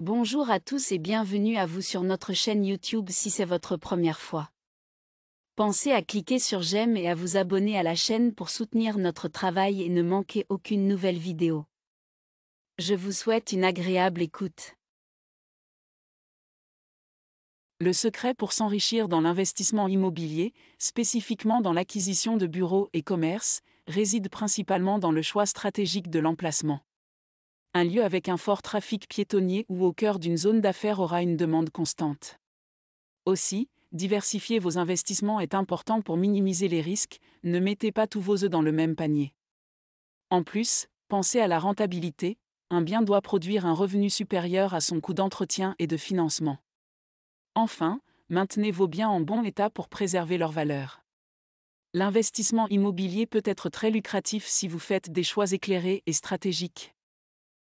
Bonjour à tous et bienvenue à vous sur notre chaîne YouTube si c'est votre première fois. Pensez à cliquer sur j'aime et à vous abonner à la chaîne pour soutenir notre travail et ne manquer aucune nouvelle vidéo. Je vous souhaite une agréable écoute. Le secret pour s'enrichir dans l'investissement immobilier, spécifiquement dans l'acquisition de bureaux et commerces, réside principalement dans le choix stratégique de l'emplacement un lieu avec un fort trafic piétonnier ou au cœur d'une zone d'affaires aura une demande constante. Aussi, diversifier vos investissements est important pour minimiser les risques, ne mettez pas tous vos œufs dans le même panier. En plus, pensez à la rentabilité, un bien doit produire un revenu supérieur à son coût d'entretien et de financement. Enfin, maintenez vos biens en bon état pour préserver leur valeur. L'investissement immobilier peut être très lucratif si vous faites des choix éclairés et stratégiques.